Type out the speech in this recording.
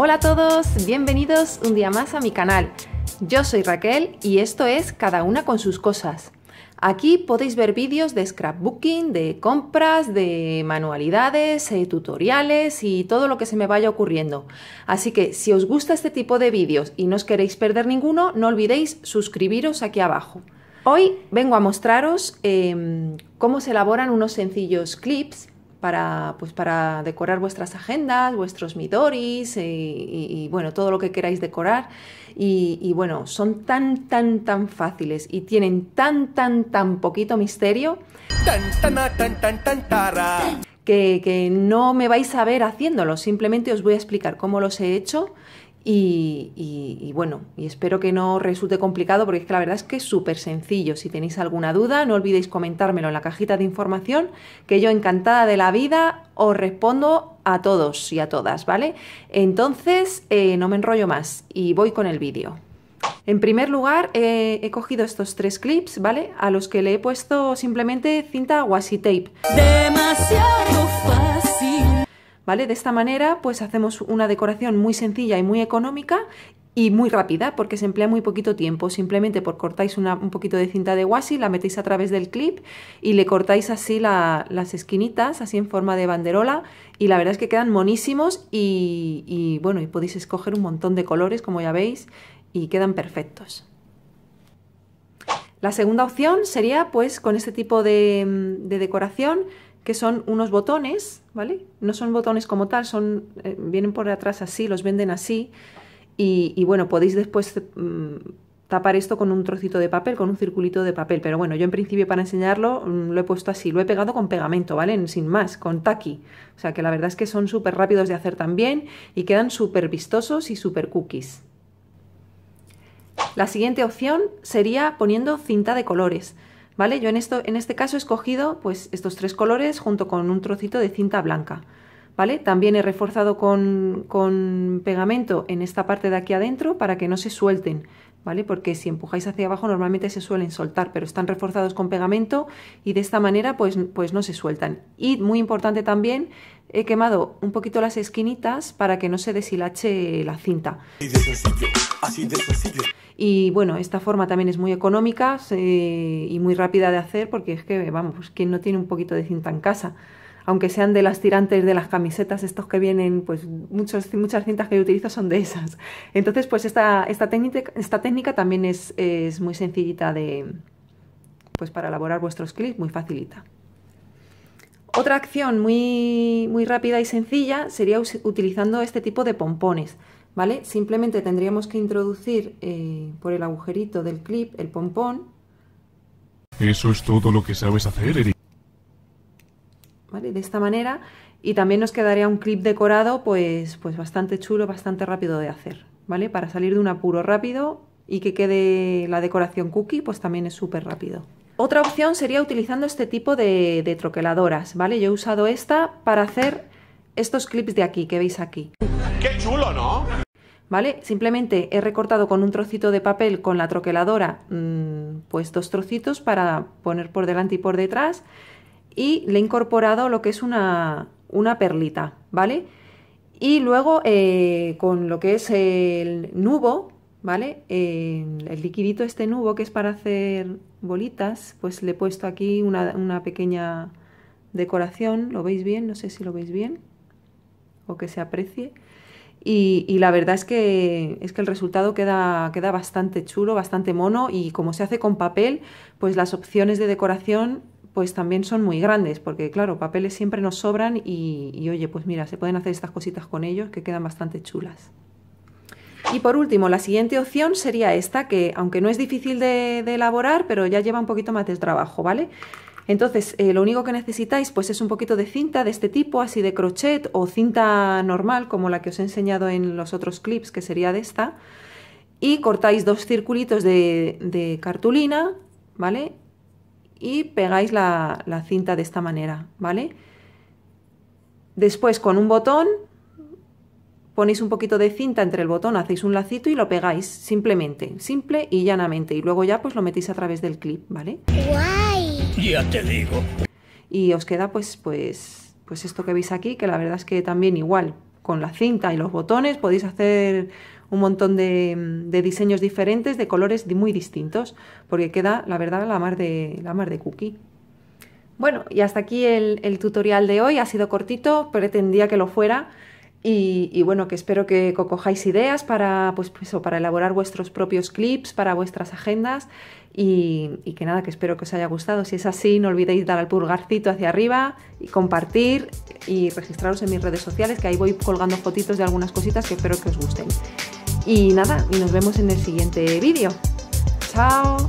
Hola a todos, bienvenidos un día más a mi canal. Yo soy Raquel y esto es Cada una con sus cosas. Aquí podéis ver vídeos de scrapbooking, de compras, de manualidades, eh, tutoriales y todo lo que se me vaya ocurriendo. Así que si os gusta este tipo de vídeos y no os queréis perder ninguno, no olvidéis suscribiros aquí abajo. Hoy vengo a mostraros em, cómo se elaboran unos sencillos clips para, pues, para decorar vuestras agendas, vuestros midoris eh, y, bueno, todo lo que queráis decorar. Y, bueno, son tan, tan, tan fáciles y tienen tan, tan, tan poquito misterio. Tan, tan, ah, tan, Que, que no me vais a ver haciéndolo, simplemente os voy a explicar cómo los he hecho y, bueno, y espero que no resulte complicado porque es que la verdad es que es súper sencillo. Si tenéis alguna duda, no olvidéis comentármelo en la cajita de información, que yo encantada de la vida os respondo a todos y a todas, ¿vale? Entonces, eh, no me enrollo más y voy con el vídeo. En primer lugar, eh, he cogido estos tres clips, ¿vale? A los que le he puesto simplemente cinta washi tape. Demasiado de esta manera pues hacemos una decoración muy sencilla y muy económica y muy rápida porque se emplea muy poquito tiempo. Simplemente por cortáis un poquito de cinta de washi, la metéis a través del clip y le cortáis así las esquinitas, así en forma de banderola y la verdad es que quedan monísimos y, bueno, y podéis escoger un montón de colores como ya veis y quedan perfectos. La segunda opción sería pues con este tipo de decoración que son unos botones, ¿vale? No son botones como tal, son, eh, vienen por atrás así, los venden así. Y, bueno, podéis después mm, tapar esto con un trocito de papel, con un circulito de papel. Pero bueno, yo en principio para enseñarlo mm, lo he puesto así, lo he pegado con pegamento, ¿vale? Sin más, con taqui. O sea que la verdad es que son súper rápidos de hacer también y quedan súper vistosos y súper cookies. La siguiente opción sería poniendo cinta de colores. Yo en, esto, en este caso he escogido pues, estos tres colores junto con un trocito de cinta blanca, ¿vale? También he reforzado con, con pegamento en esta parte de aquí adentro para que no se suelten, porque si empujáis hacia abajo normalmente se suelen soltar, pero están reforzados con pegamento y de esta manera pues, pues no se sueltan. Y muy importante también, he quemado un poquito las esquinitas para que no se deshilache la cinta. Y bueno, esta forma también es muy económica y muy rápida de hacer porque es que, vamos, quien no tiene un poquito de cinta en casa? aunque sean de las tirantes de las camisetas, estos que vienen, pues muchos, muchas cintas que yo utilizo son de esas. Entonces, pues esta, esta, técnica, esta técnica también es, muy sencillita de, pues para elaborar vuestros clips, muy facilita. Otra acción muy, muy rápida y sencilla sería utilizando este tipo de pompones. ¿Vale? Simplemente tendríamos que introducir eh, por el agujerito del clip el pompón. Eso es todo lo que sabes hacer, Eric. ¿vale? De esta manera y también nos quedaría un clip decorado pues, pues bastante chulo, bastante rápido de hacer, ¿vale? Para salir de un apuro rápido y que quede la decoración cookie, pues también es súper rápido. Otra opción sería utilizando este tipo de, troqueladoras, ¿vale? Yo he usado esta para hacer estos clips de aquí, que veis aquí. ¡Qué chulo, ¿no? ¿Vale? Simplemente he recortado con un trocito de papel con la troqueladora, mm, pues dos trocitos para poner por delante y por detrás y le he incorporado lo que es una, perlita, ¿vale? Y luego eh, con lo que es el nubo, ¿vale? el liquidito este nubo que es para hacer bolitas, pues le he puesto aquí una, pequeña decoración, ¿lo veis bien? No sé si lo veis bien o que se aprecie. Y, la verdad es que, es que el resultado queda, queda bastante chulo, bastante mono y como se hace con papel, pues las opciones de decoración pues también son muy grandes, porque claro, papeles siempre nos sobran y, oye, pues mira, se pueden hacer estas cositas con ellos que quedan bastante chulas. Y por último, la siguiente opción sería esta, que aunque no es difícil de, elaborar, pero ya lleva un poquito más de trabajo, ¿vale? Entonces, eh, lo único que necesitáis pues es un poquito de cinta de este tipo, así de crochet o cinta normal, como la que os he enseñado en los otros clips, que sería de esta. Y cortáis dos circulitos de, de cartulina, ¿vale? y pegáis la, cinta de esta manera, ¿vale? Después con un botón ponéis un poquito de cinta entre el botón, hacéis un lacito y lo pegáis, simplemente, simple y llanamente. Y luego ya pues lo metéis a través del clip, ¿vale? ¡Guay! Ya te digo. Y os queda pues, pues, pues esto que veis aquí, que la verdad es que también igual, con la cinta y los botones podéis hacer un montón de, diseños diferentes, de colores muy distintos, porque queda, la verdad, la mar de, la mar de cookie. Bueno, y hasta aquí el, tutorial de hoy. Ha sido cortito, pretendía que lo fuera. Y, bueno, que espero que cojáis ideas para, pues, pues para elaborar vuestros propios clips, para vuestras agendas. Y, que nada, que espero que os haya gustado. Si es así, no olvidéis dar al pulgarcito hacia arriba y compartir y registraros en mis redes sociales, que ahí voy colgando fotitos de algunas cositas que espero que os gusten. Y nada, y nos vemos en el siguiente vídeo. Chao.